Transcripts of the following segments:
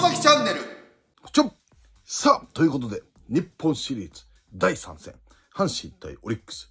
外崎チャンネル。ちょさあ、ということで、日本シリーズ第3戦、阪神対オリックス。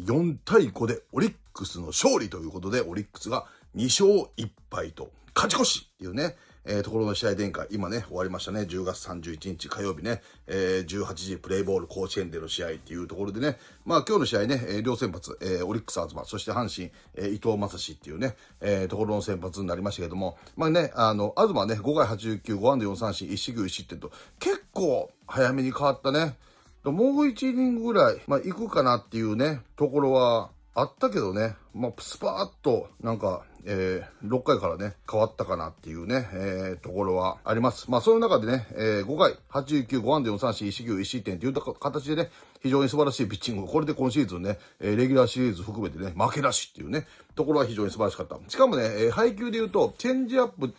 4対5でオリックスの勝利ということで、オリックスが2勝1敗と勝ち越しっていうね、えー、ところの試合展開、今ね、終わりましたね。10月31日火曜日ね、えー、18時プレイボール甲子園での試合っていうところでね、まあ今日の試合ね、えー、両先発、えー、オリックス東、そして阪神、えー、伊藤正史っていうね、えー、ところの先発になりましたけども、まあね、あの、東ね、5回89、5安打4三振、1四球1失点と、結構早めに変わったね。もう1イニングぐらい、まあ行くかなっていうね、ところはあったけどね、まあスパーッと、なんか、えー、6回からね、変わったかなっていうね、えー、ところはあります。まあ、そういう中でね、えー、5回、8、9、5安打4、3、4、1、9、1、1点という形でね、非常に素晴らしいピッチング。これで今シーズンね、えレギュラーシリーズ含めてね、負けなしっていうね、ところは非常に素晴らしかった。しかもね、え配球で言うと、チェンジアップ、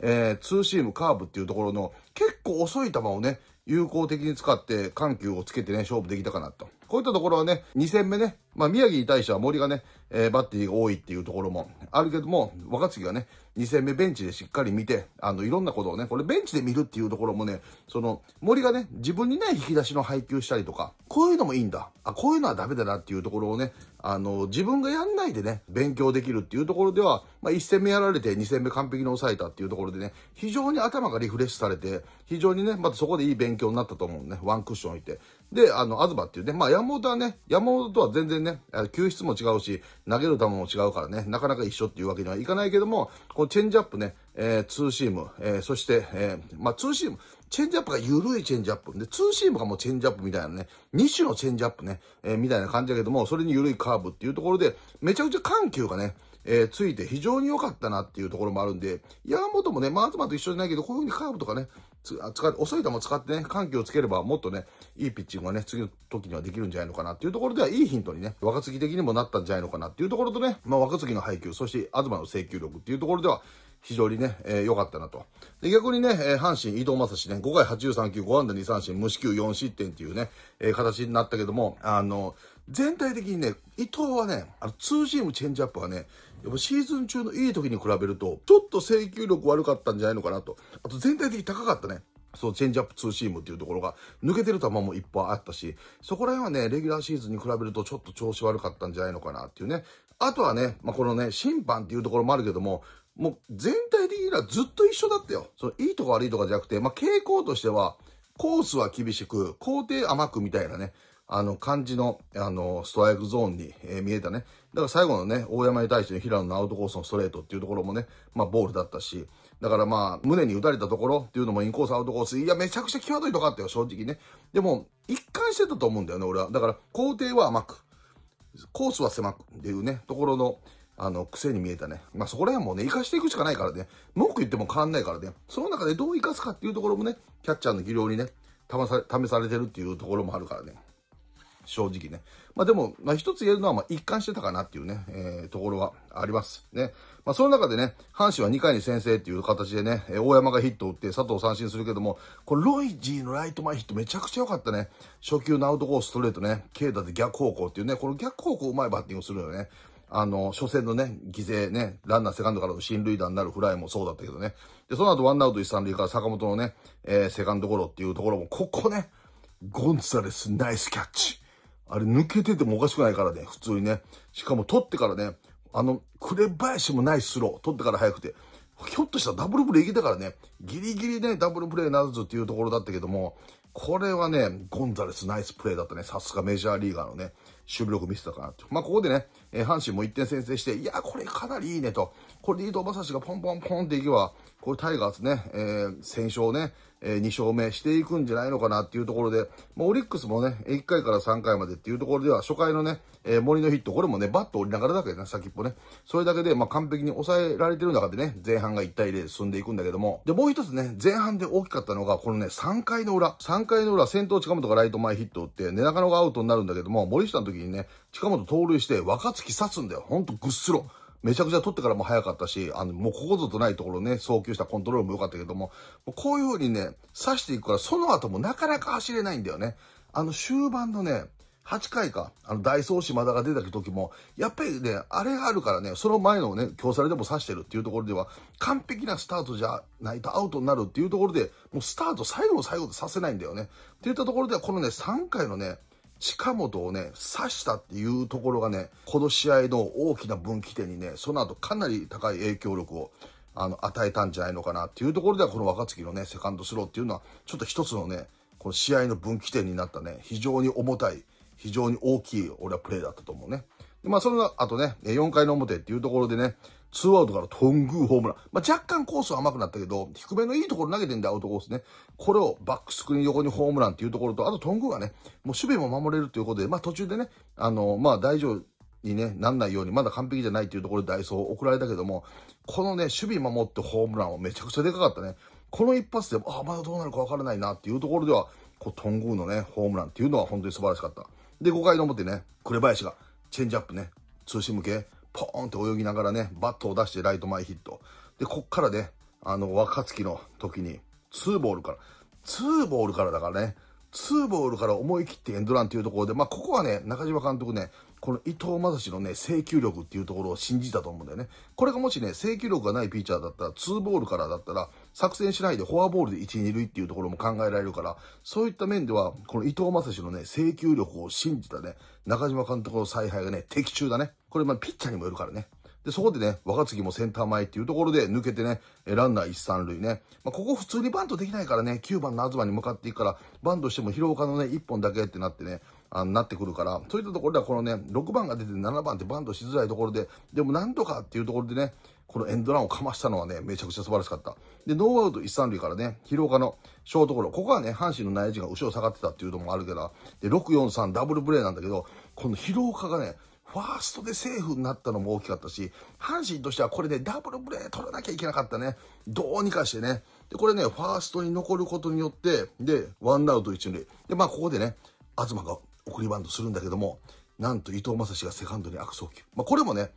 えツーシーム、カーブっていうところの、結構遅い球をね、有効的に使って緩急をつけてね、勝負できたかなと。こういったところはね、2戦目ね、まあ宮城に対しては森がね、えー、バッティーが多いっていうところもあるけども、若月がね、2戦目ベンチでしっかり見て、あの、いろんなことをね、これベンチで見るっていうところもね、その、森がね、自分にない引き出しの配球したりとか、こういうのもいいんだ。あ、こういうのはダメだなっていうところをね、あの、自分がやんないでね、勉強できるっていうところでは、まあ、1戦目やられて2戦目完璧に抑えたっていうところでね、非常に頭がリフレッシュされて、非常にね、またそこでいい勉強になったと思うね。ワンクッション置いて。で、あの、東っていうね、まあ山本はね、山本とは全然ね、球質も違うし、投げる球も違うからね、なかなか一緒っていうわけにはいかないけども、このチェンジアップね、えー、ツーシーム、えー、そして、えー、まあツーシーム、チェンジアップが緩いチェンジアップ。で、ツーシームがもうチェンジアップみたいなね、2種のチェンジアップね、えー、みたいな感じだけども、それに緩いカーブっていうところで、めちゃくちゃ緩急がね、えー、ついて非常に良かったなっていうところもあるんで、山本もね、まあ、東と一緒じゃないけど、こういう風にカーブとかね、つ使遅い球を使ってね、緩急をつければもっとね、いいピッチングがね、次の時にはできるんじゃないのかなっていうところでは、いいヒントにね、若月的にもなったんじゃないのかなっていうところとね、まあ、若月の配球、そして東の制球力っていうところでは、非常にね、えー、かったなと。で、逆にね、えー、阪神、伊藤正史ね、5回83球、5安打2三振、無四球4失点っていうね、えー、形になったけども、あの、全体的にね、伊藤はね、あの、ーシームチェンジアップはね、やっぱシーズン中のいい時に比べると、ちょっと制球力悪かったんじゃないのかなと。あと全体的に高かったね。そのチェンジアップツーシームっていうところが、抜けてる球もいっぱいあったし、そこら辺はね、レギュラーシーズンに比べるとちょっと調子悪かったんじゃないのかなっていうね。あとはね、まあ、このね、審判っていうところもあるけども、もう全体的にはずっと一緒だったよ。その、いいとか悪いとかじゃなくて、まあ、傾向としては、コースは厳しく、工程甘くみたいなね、あの、感じの、あの、ストライクゾーンに、えー、見えたね。だから最後のね、大山に対して平野のアウトコースのストレートっていうところもね、まあボールだったし、だからまあ、胸に打たれたところっていうのもインコースアウトコース、いや、めちゃくちゃ際どいとこあったよ、正直ね。でも、一貫してたと思うんだよね、俺は。だから、工程は甘く、コースは狭くっていうね、ところの、あの、癖に見えたね。まあ、そこら辺もね、生かしていくしかないからね。文句言っても変わんないからね。その中でどう生かすかっていうところもね、キャッチャーの技量にね、試されてるっていうところもあるからね。正直ね。まあでも、まあ一つ言えるのは、まあ一貫してたかなっていうね、えー、ところはあります。ね。まあその中でね、阪神は2回に先制っていう形でね、大山がヒットを打って佐藤三振するけども、これロイジーのライト前ヒットめちゃくちゃ良かったね。初球のアウトコースストレートね、軽打で逆方向っていうね、この逆方向うまいバッティングするよね。あの、初戦のね、犠牲ね、ランナーセカンドからの進塁打になるフライもそうだったけどね。で、その後ワンアウト一三塁から坂本のね、えー、セカンドゴロっていうところも、ここね、ゴンサレスナイスキャッチ。あれ抜けててもおかしくないからね、普通にね。しかも取ってからね、あの、紅林もないスロー、取ってから早くて。ひょっとしたらダブルプレイいけたからね、ギリギリね、ダブルプレイならずっていうところだったけども、これはね、ゴンザレスナイスプレイだったね。さすがメジャーリーガーのね、守備力見せたかなて。まあ、ここでね、え阪神も1点先制して、いや、これかなりいいねと、これリード馬刺しがポンポンポンっていけば、これタイガースね、えー、勝ね、えー、2勝目していくんじゃないのかなっていうところで、もうオリックスもね、1回から3回までっていうところでは、初回のね、えー、森のヒット、これもね、バット折りながらだけどね、先っぽね。それだけで、まあ、完璧に抑えられてる中でね、前半が1対0で進んでいくんだけども。で、もう一つね、前半で大きかったのが、このね、3回の裏。3回の裏、先頭近本がライト前ヒット打って、ね、中野がアウトになるんだけども、森下の時にね、近本盗塁して、若月刺すんだよ。ほんとぐっすろ。めちゃくちゃ取ってからも早かったし、あの、もうここぞとないところね、送球したコントロールも良かったけども、もうこういう風にね、刺していくから、その後もなかなか走れないんだよね。あの、終盤のね、8回か、あの、大ー島田が出た時も、やっぱりね、あれがあるからね、その前のね、強されでも刺してるっていうところでは、完璧なスタートじゃないとアウトになるっていうところで、もうスタート最後の最後でさせないんだよね。っていったところでは、このね、3回のね、近本をね、刺したっていうところがね、この試合の大きな分岐点にね、その後かなり高い影響力をあの、与えたんじゃないのかなっていうところでは、この若月のね、セカンドスローっていうのは、ちょっと一つのね、この試合の分岐点になったね、非常に重たい、非常に大きい、俺はプレーだったと思うね。まあ、その後ね、4回の表っていうところでね、ツーアウトからトングホームラン。まあ、若干コースは甘くなったけど、低めのいいところ投げてんでアウトコースね。これをバックスクリーン横にホームランっていうところと、あとトングはね、もう守備も守れるということで、まあ、途中でね、あの、まあ、大丈夫。にね、なんないように、まだ完璧じゃないっていうところでダイソー送られたけども、このね、守備守ってホームランはめちゃくちゃでかかったね。この一発で、ああ、まだどうなるかわからないなっていうところでは、こう、トングーのね、ホームランっていうのは本当に素晴らしかった。で、5回の表ね、紅林が、チェンジアップね、通信向け、ポーンって泳ぎながらね、バットを出してライト前ヒット。で、こっからね、あの、若月の時に、ツーボールから、ツーボールからだからね、2ボールから思い切ってエンドランというところで、まあ、ここはね、中島監督ね、この伊藤正史のね、制球力っていうところを信じたと思うんだよね。これがもしね、制球力がないピッチャーだったら、2ボールからだったら、作戦しないでフォアボールで1、2塁っていうところも考えられるから、そういった面では、この伊藤正史のね、制球力を信じたね、中島監督の采配がね、的中だね。これ、まあ、ピッチャーにもよるからね。で、そこでね、若月もセンター前っていうところで抜けてね、ランナー一三塁ね。まあ、ここ普通にバントできないからね、9番の東に向かっていくから、バントしても広岡のね、1本だけってなってね、あなってくるから、そういったところではこのね、6番が出て7番ってバントしづらいところで、でもなんとかっていうところでね、このエンドランをかましたのはね、めちゃくちゃ素晴らしかった。で、ノーアウト1、3塁からね、広岡のショートゴロ、ここはね、阪神の内野陣が後ろ下がってたっていうのもあるけど、で、6、4、3ダブルプレーなんだけど、この広岡がね、ファーストでセーフになったのも大きかったし、阪神としてはこれでダブルプレー取らなきゃいけなかったね。どうにかしてね。で、これね、ファーストに残ることによって、で、ワンアウト一塁。で、まあ、ここでね、東が送りバントするんだけども、なんと伊藤正史がセカンドに悪送球。まあ、これもね、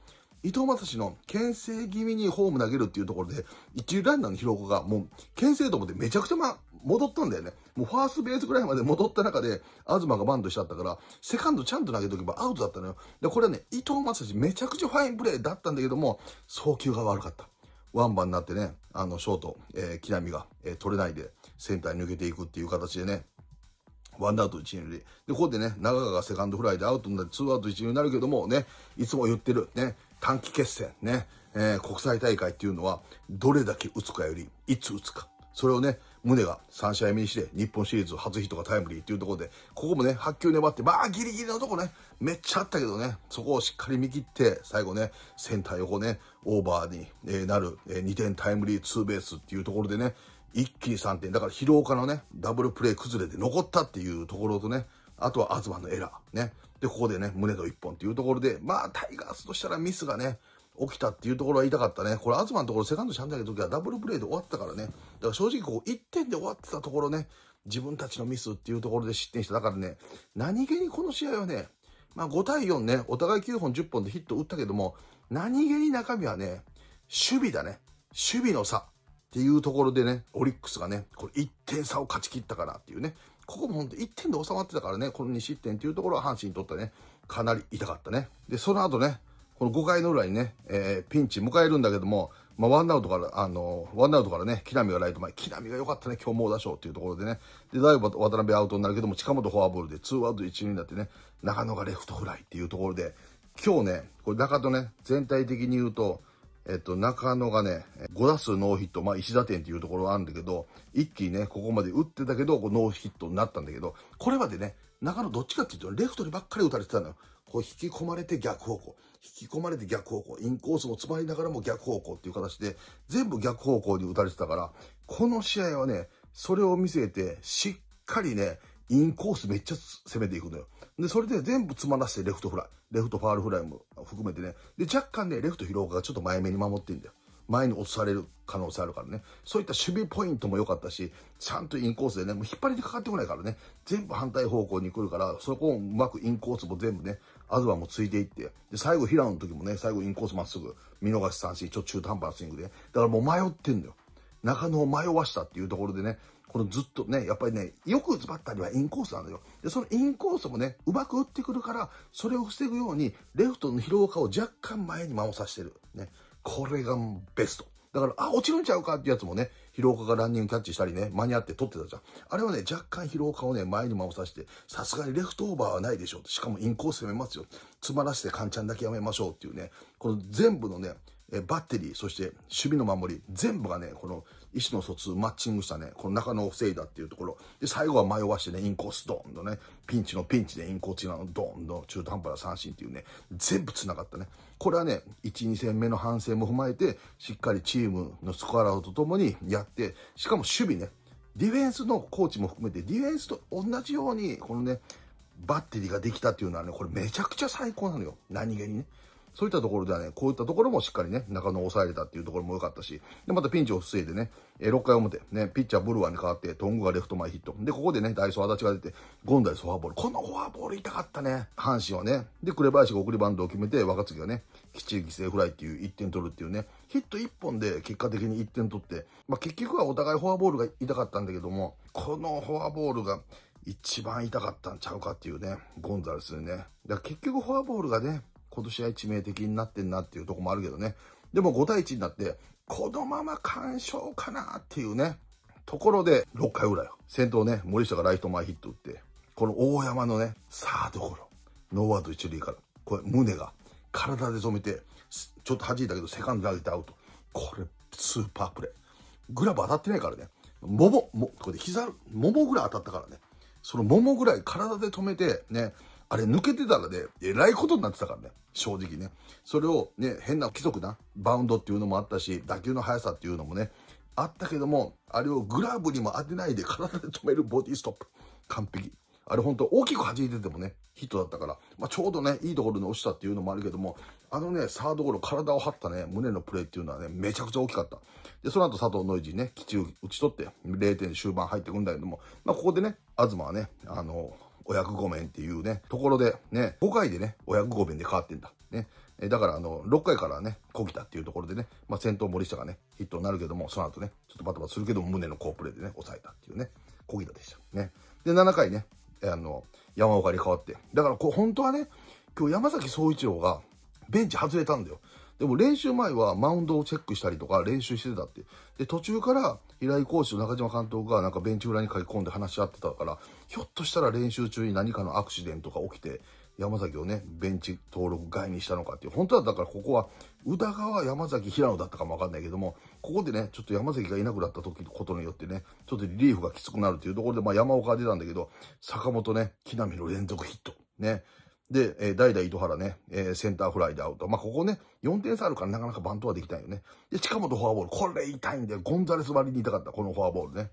伊藤正史の牽制気味にホーム投げるっていうところで、一塁ランナーの広岡がもう、牽制と思ってめちゃくちゃまあ、戻ったんだよね。もうファーストベースぐらいまで戻った中で、東がバントしちゃったから、セカンドちゃんと投げとけばアウトだったのよ。で、これはね、伊藤正史めちゃくちゃファインプレーだったんだけども、送球が悪かった。ワンバンになってね、あの、ショート、えー、木並が、えー、取れないで、センターに抜けていくっていう形でね、ワンアウト一塁で。で、ここでね、長川がセカンドフライでアウトになって、ツーアウト一塁になるけども、ね、いつも言ってる、ね、短期決戦、ね、えー、国際大会っていうのは、どれだけ打つかより、いつ打つか。それをね、胸が3試合目にして日本シリーズ初ヒットがタイムリーっていうところで、ここもね、8球粘って、まあギリギリのとこね、めっちゃあったけどね、そこをしっかり見切って、最後ね、センター横ね、オーバーに、なる、え2点タイムリーツーベースっていうところでね、一気に3点。だから疲労からのね、ダブルプレー崩れて残ったっていうところとね、あとは東のエラー。ね。で、ここでね、胸の1本っていうところで、まあ、タイガースとしたらミスがね、起きたっていうところは言いたかったね。これ、東のところセカンドシャンダげた時はダブルプレイで終わったからね。だから正直こう、1点で終わってたところね、自分たちのミスっていうところで失点した。だからね、何気にこの試合はね、まあ5対4ね、お互い9本10本でヒット打ったけども、何気に中身はね、守備だね。守備の差っていうところでね、オリックスがね、これ1点差を勝ち切ったからっていうね、ここも1点で収まってたからね、この2失点っていうところは阪神にとってね、かなり痛かったね。で、その後ね、この5回の裏にね、えー、ピンチ迎えるんだけども、まあ、ワンアウトから、あのー、ワンアウトからね、木浪がライト前、木浪が良かったね、今日猛打賞っていうところでね、で、だいぶ渡辺アウトになるけども、近本フォアボールで、ツーアウト1塁になってね、中野がレフトフライっていうところで、今日ね、これ中野ね、全体的に言うと、えっと、中野がね、5打数ノーヒット、まあ1打点っていうところはあるんだけど、一気にね、ここまで打ってたけど、こうノーヒットになったんだけど、これまでね、中野どっちかっていうと、レフトにばっかり打たれてたのよ。こう引き込まれて逆方向。引き込まれて逆方向、インコースも詰まりながらも逆方向っていう形で、全部逆方向に打たれてたから、この試合はね、それを見据えて、しっかりね、インコースめっちゃ攻めていくのよ。で、それで全部詰まらせてレフトフライ、レフトファールフライも含めてね。で、若干ね、レフト広岡がちょっと前目に守ってんだよ。前に落とされる可能性あるからね。そういった守備ポイントも良かったし、ちゃんとインコースでね、もう引っ張りにかかってこないからね。全部反対方向に来るから、そこをうまくインコースも全部ね、アズワもついていって、で、最後平野の時もね、最後インコースまっすぐ、見逃し三振、ちょっと中途半端なスイングで、だからもう迷ってんのよ。中野を迷わしたっていうところでね、このずっとね、やっぱりね、よく打つバッターにはインコースなのよ。で、そのインコースもね、うまく打ってくるから、それを防ぐように、レフトの広岡を若干前に間をさしてる。ね。これがベスト。だから、あ、落ちるんちゃうかってやつもね、労岡がランニングキャッチしたりね、間に合って取ってたじゃん。あれはね、若干労岡をね、前に回させて、さすがにレフトオーバーはないでしょう。しかもインコース攻めますよ。詰まらせてカンちゃんだけやめましょうっていうね、この全部のね、えバッテリー、そして守備の守り、全部がね、この意思の疎通、マッチングしたね、この中野を防いだっていうところ。で、最後は迷わしてね、インコースドーンとね、ピンチのピンチでインコースのドーンと中途半端な三振っていうね、全部繋がったね。これはね、1、2戦目の反省も踏まえて、しっかりチームのスコアラーとともにやって、しかも守備ね、ディフェンスのコーチも含めて、ディフェンスと同じように、このね、バッテリーができたっていうのはね、これめちゃくちゃ最高なのよ。何気にね。そういったところではね、こういったところもしっかりね、中野を抑えれたっていうところも良かったし、で、またピンチを防いでね、えー、6回表、ね、ピッチャーブルワーに変わって、トングがレフト前ヒット。で、ここでね、ダイソー足立が出て、ゴンダイソフォアボール。このフォアボール痛かったね。阪神はね。で、紅林が送りバンドを決めて、若月がね、きっちり犠牲フライっていう1点取るっていうね、ヒット1本で結果的に1点取って、まあ、結局はお互いフォアボールが痛かったんだけども、このフォアボールが、一番痛かったんちゃうかっていうね、ゴンザレスにね。だから結局フォアボールがね、今年は致命的になってんなっていうとこもあるけどね。でも5対1になって、このまま完勝かなっていうね。ところで、6回裏よ。先頭ね、森下がライト前ヒット打って、この大山のね、サードゴロ。ノーアウト一塁から。これ、胸が体で染めて、ちょっと弾いたけど、セカンド投げてアウト。これ、スーパープレイ。グラブ当たってないからね。もも、も、これ膝、ももぐらい当たったからね。そのももぐらい体で止めて、ね、あれ抜けてたらね、えらいことになってたからね。正直ね。それをね、変な規則なバウンドっていうのもあったし、打球の速さっていうのもね、あったけども、あれをグラブにも当てないで体で止めるボディストップ。完璧。あれ本当大きく弾いててもね、ヒットだったから、まあ、ちょうどね、いいところに落ちたっていうのもあるけども、あのね、サードゴロ体を張ったね、胸のプレーっていうのはね、めちゃくちゃ大きかった。で、その後佐藤ノイジーね、基地を打ち取って、0点終盤入ってくんだけども、まあ、ここでね、東はね、あのお役御免っていうね、ところで、ね、5回でね、お役御免で変わってんだ。ね。えだからあの、6回からね、こぎたっていうところでね、まあ、先頭森下がね、ヒットになるけども、その後ね、ちょっとバタバタするけども、胸の好プレーでね、抑えたっていうね、こぎたでした。ね。で、7回ね、あの、山岡に変わって。だからこう、本当はね、今日山崎総一郎が、ベンチ外れたんだよ。でも練習前はマウンドをチェックしたりとか練習してたって。で、途中から平井コーチと中島監督がなんかベンチ裏に駆け込んで話し合ってたから、ひょっとしたら練習中に何かのアクシデントが起きて、山崎をね、ベンチ登録外にしたのかっていう。本当はだからここは、宇田川、山崎、平野だったかもわかんないけども、ここでね、ちょっと山崎がいなくなった時のことによってね、ちょっとリリーフがきつくなるというところで、まあ山岡が出たんだけど、坂本ね、木並の連続ヒット。ね、で、えー、代々糸原ね、えー、センターフライでアウト。まあ、ここね、4点差あるからなかなかバントはできないよね。で、近本フォアボール。これ痛いんだよ。ゴンザレス割りに痛かった。このフォアボールね。だか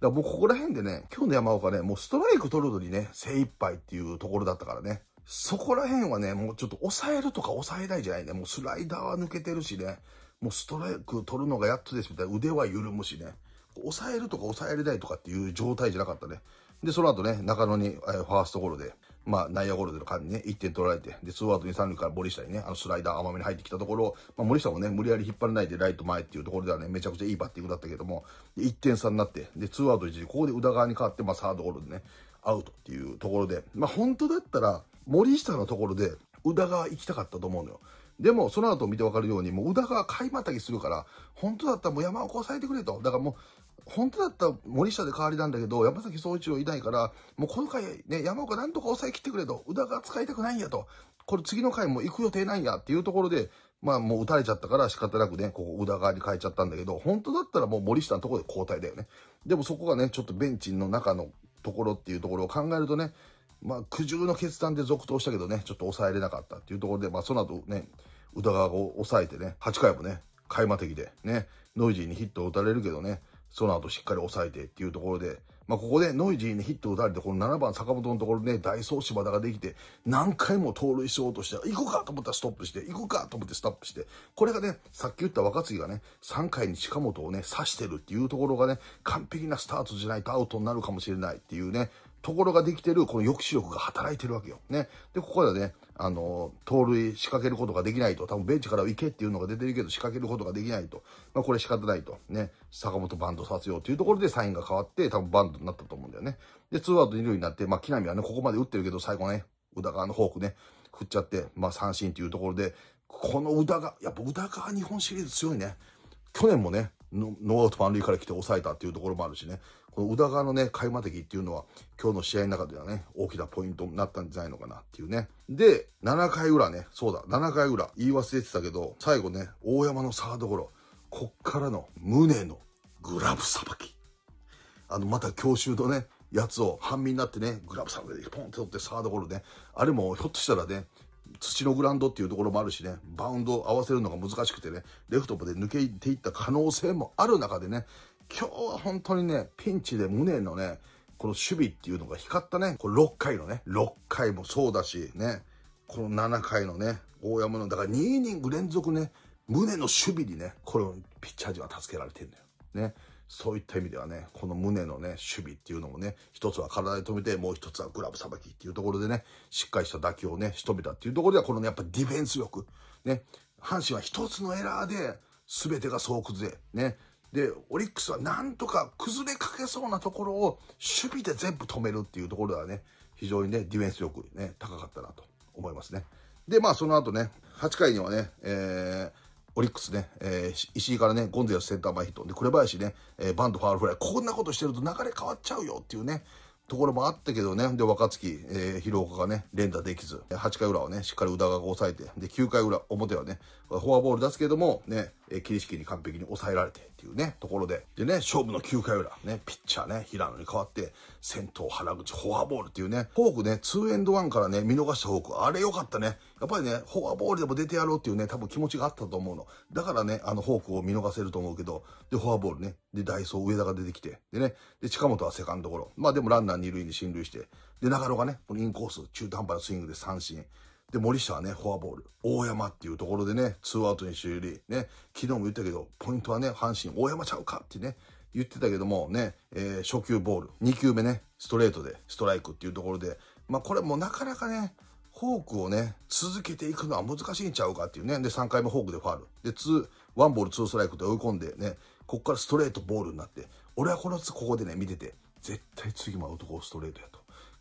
ら僕ここら辺でね、今日の山岡ね、もうストライク取るのにね、精一杯っていうところだったからね。そこら辺はね、もうちょっと抑えるとか抑えないじゃないね。もうスライダーは抜けてるしね。もうストライク取るのがやっとですみたいな。腕は緩むしね。抑えるとか抑えれないとかっていう状態じゃなかったね。で、その後ね、中野に、えファーストゴロで、まあ、内野ゴロでの間にね、1点取られて、で、ツーアウト2、3塁から森下にね、あのスライダー甘めに入ってきたところ、まあ、森下もね、無理やり引っ張らないでライト前っていうところではね、めちゃくちゃいいバッティングだったけども、1点差になって、で、ツーアウト1、ここで宇田川に変わって、まあ、サードゴロでね、アウトっていうところで、まあ、本当だったら、森下のところで、宇田川行きたかったと思うのよ。でも、その後見てわかるように、もう宇田川買いまたぎするから、本当だったらもう山を抑えてくれと。だからもう、本当だったら森下で代わりなんだけど、山崎総一郎いないから、もうこの回、ね、山岡なんとか抑えきってくれと、宇田が使いたくないんやと、これ次の回も行く予定ないんやっていうところで、まあもう打たれちゃったから仕方なくね、ここ宇田川に変えちゃったんだけど、本当だったらもう森下のところで交代だよね。でもそこがね、ちょっとベンチの中のところっていうところを考えるとね、まあ苦渋の決断で続投したけどね、ちょっと抑えれなかったっていうところで、まあその後ね、宇田川を抑えてね、8回もね、開幕的でね、ノイジーにヒットを打たれるけどね、その後しっかり抑えてっていうところで、まあ、ここでノイジーにヒットを打たれて、この7番坂本のところで、ね、大走芝田ができて、何回も盗塁しようとして、行くかと思ったらストップして、行くかと思ってストップして、これがね、さっき言った若槻がね、3回に近本をね、刺してるっていうところがね、完璧なスタートじゃないとアウトになるかもしれないっていうね、ところができてる、この抑止力が働いてるわけよ。ね。で、ここでね、あの、盗塁仕掛けることができないと、多分ベンチから行けっていうのが出てるけど、仕掛けることができないと。まあ、これ仕方ないと。ね。坂本バントさせようというところでサインが変わって、多分バントになったと思うんだよね。で、ツーアウト二塁になって、まあ、木浪はね、ここまで打ってるけど、最後ね、宇田川のフォークね、振っちゃって、まあ、三振っていうところで、この宇田川、やっぱ宇田川日本シリーズ強いね。去年もね、ノーアウト満塁から来て抑えたっていうところもあるしね。この宇田川のね、開幕的っていうのは、今日の試合の中ではね、大きなポイントになったんじゃないのかなっていうね。で、7回裏ね、そうだ、7回裏、言い忘れてたけど、最後ね、大山のサードゴロ、こっからの胸のグラブさばき。あの、また強襲のね、やつを半身になってね、グラブさばきでポンって取ってサードゴロね。あれもひょっとしたらね、土のグラウンドっていうところもあるしね、バウンドを合わせるのが難しくてね、レフトまで抜けていった可能性もある中でね、今日は本当にね、ピンチで胸のね、この守備っていうのが光ったね。これ6回のね、6回もそうだし、ね、この7回のね、大山の、だから2イニング連続ね、胸の守備にね、これをピッチャー陣は助けられてるんだよ。ね。そういった意味ではね、この胸のね、守備っていうのもね、一つは体で止めて、もう一つはグラブさばきっていうところでね、しっかりした打球をね、仕留めたっていうところでは、このね、やっぱディフェンス力。ね。阪神は一つのエラーで、全てが総崩れ。ね。で、オリックスはなんとか崩れかけそうなところを守備で全部止めるっていうところではね、非常にね、ディフェンス力ね、高かったなと思いますね。で、まあその後ね、8回にはね、えー、オリックスね、えー、石井からね、ゴンゼルセンター前ヒット。で、紅林ね、えー、バントファールフライ。こんなことしてると流れ変わっちゃうよっていうね、ところもあったけどね。で、若月、えー、広岡がね、連打できず。8回裏はね、しっかり宇田川が抑えて。で、9回裏、表はね、フォアボール出すけども、ね、え桐敷に完璧に抑えられてっていうね、ところで。でね、勝負の9回裏、ね、ピッチャーね、平野に代わって、先頭原口、フォアボールっていうね、フォークね、2エンド1からね、見逃したフォーク、あれ良かったね。やっぱりね、フォアボールでも出てやろうっていうね、多分気持ちがあったと思うの。だからね、あのフォークを見逃せると思うけど、で、フォアボールね、で、ダイソー上田が出てきて、でね、で、近本はセカンドゴロ。まあでもランナー2塁に進塁して、で、中野がね、このインコース、中途半端なスイングで三振。で、森下はね、フォアボール。大山っていうところでね、ツーアウトにしてより、ね、昨日も言ったけど、ポイントはね、阪神、大山ちゃうかってね、言ってたけどもね、えー、初球ボール、2球目ね、ストレートでストライクっていうところで、まあこれもなかなかね、フォークをね、続けていくのは難しいんちゃうかっていうね。で、3回目フォークでファール。で、ワンボールツーストライクで追い込んでね、ここからストレートボールになって、俺はこの、つ、ここでね、見てて、絶対次もアウトコーストレートやと。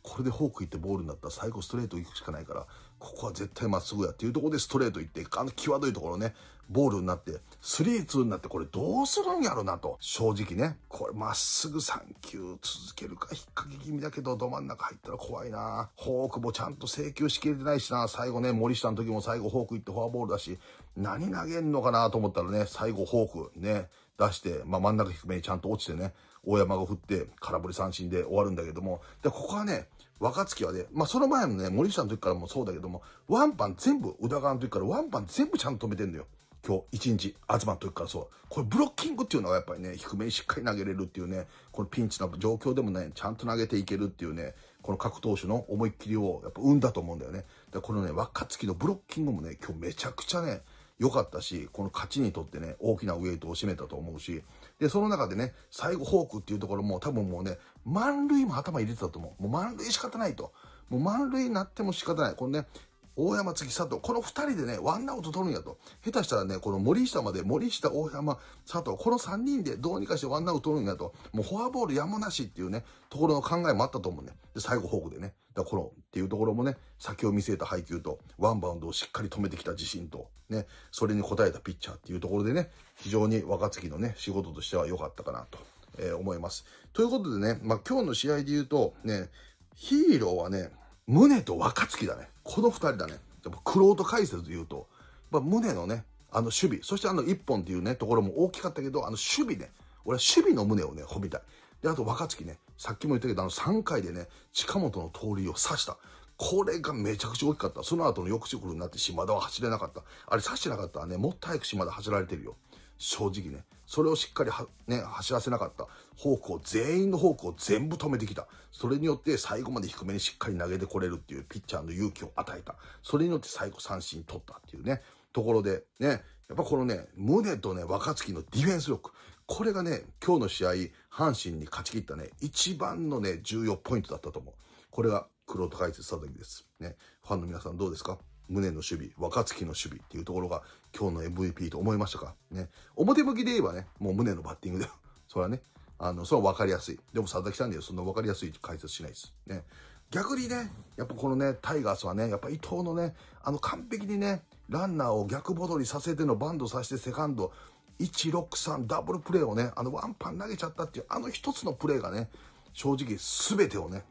これでフォーク行ってボールになったら最後ストレート行くしかないから、ここは絶対まっすぐやっていうところでストレート行って、あの際どいところね、ボールになって、スリーツーになってこれどうするんやろなと。正直ね、これまっすぐ3球続けるか、引っ掛け気味だけど、ど真ん中入ったら怖いなフォークもちゃんと請求しきれてないしな最後ね、森下の時も最後フォーク行ってフォアボールだし、何投げんのかなと思ったらね、最後フォークね、出して、まあ、真ん中低めにちゃんと落ちてね、大山が振って空振り三振で終わるんだけども、で、ここはね、若月はね、まあ、その前のね、森下の時からもそうだけども、ワンパン全部、宇田川の時からワンパン全部ちゃんと止めてんだよ。今日、一日、東の時からそう。これブロッキングっていうのがやっぱりね、低めにしっかり投げれるっていうね、このピンチの状況でもね、ちゃんと投げていけるっていうね、この各投手の思いっきりをやっぱ生んだと思うんだよね。で、このね、若月のブロッキングもね、今日めちゃくちゃね、良かったし、この勝ちにとってね、大きなウエイトを占めたと思うし、で、その中でね、最後フォークっていうところも多分もうね、満塁も頭入れてたと思う。もう満塁仕方ないと。もう満塁になっても仕方ない。このね、大山月佐藤。この二人でね、ワンアウト取るんやと。下手したらね、この森下まで、森下、大山、佐藤。この三人でどうにかしてワンアウト取るんやと。もうフォアボールやむなしっていうね、ところの考えもあったと思うね。で、最後フォークでね。とコロっていうところもね、先を見据えた配球と、ワンバウンドをしっかり止めてきた自信と、ね、それに応えたピッチャーっていうところでね、非常に若月のね、仕事としては良かったかなと、えー、思います。ということでね、まあ、今日の試合で言うと、ね、ヒーローはね、宗と若月だね。この二人だね。やっぱ、クロート解説で言うと、まっ宗のね、あの守備、そしてあの一本っていうね、ところも大きかったけど、あの守備ね、俺は守備の胸をね、褒めたい。で、あと若月ね、さっきも言ったけど、あの3回でね、近本の盗塁を刺した。これがめちゃくちゃ大きかった。その後の翌力になって島田は走れなかった。あれ刺してなかったらね、もっと早く島田走られてるよ。正直ね。それをしっかりは、ね、走らせなかった。方向、全員の方向を全部止めてきた。それによって最後まで低めにしっかり投げてこれるっていうピッチャーの勇気を与えた。それによって最後三振取ったっていうね。ところで、ね、やっぱこのね、胸とね、若月のディフェンス力。これがね、今日の試合、阪神に勝ち切ったね、一番のね、重要ポイントだったと思う。これが、黒戸解説佐々木です。ね。ファンの皆さんどうですか胸の守備、若月の守備っていうところが今日の MVP と思いましたかね。表向きで言えばね、もう胸のバッティングだよ。それはね、あの、それは分かりやすい。でも佐々木さんにはそんな分かりやすい解説しないです。ね。逆にね、やっぱこのね、タイガースはね、やっぱ伊藤のね、あの完璧にね、ランナーを逆戻りさせてのバンドさせてセカンド、163ダブルプレーをね、あのワンパン投げちゃったっていう、あの一つのプレーがね、正直全てをね、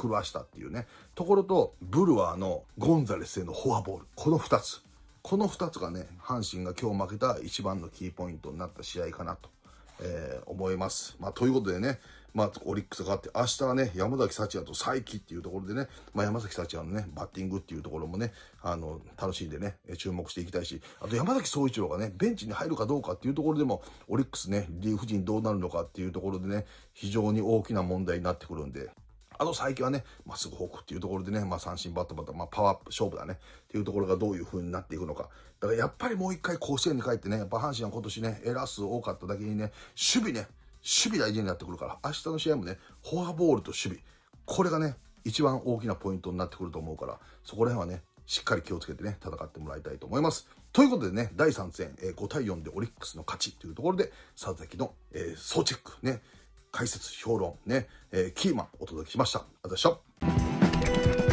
狂わしたっていうね。ところと、ブルワーのゴンザレスへのフォアボール。この2つ。この2つがね、阪神が今日負けた一番のキーポイントになった試合かなと、えー、思います。まあ、ということでね、まあ、オリックスがあって、明日はね、山崎幸也と再起っていうところでね、まあ、山崎幸也のね、バッティングっていうところもね、あの、楽しんでね、注目していきたいし、あと山崎総一郎がね、ベンチに入るかどうかっていうところでも、オリックスね、リーフ陣どうなるのかっていうところでね、非常に大きな問題になってくるんで、あの最近はね、まっすぐホークっていうところでね、まあ三振バットバット、まあパワーアップ勝負だね、っていうところがどういう風になっていくのか。だからやっぱりもう一回甲子園に帰ってね、やっぱ阪神は今年ね、エラ数多かっただけにね、守備ね、守備大事になってくるから、明日の試合もね、フォアボールと守備、これがね、一番大きなポイントになってくると思うから、そこら辺はね、しっかり気をつけてね、戦ってもらいたいと思います。ということでね、第3戦、えー、5対4でオリックスの勝ちというところで、佐々木の、えー、総チェック、ね、解説、評論、ね、えー、キーマンお届けしました。ありがとうございました。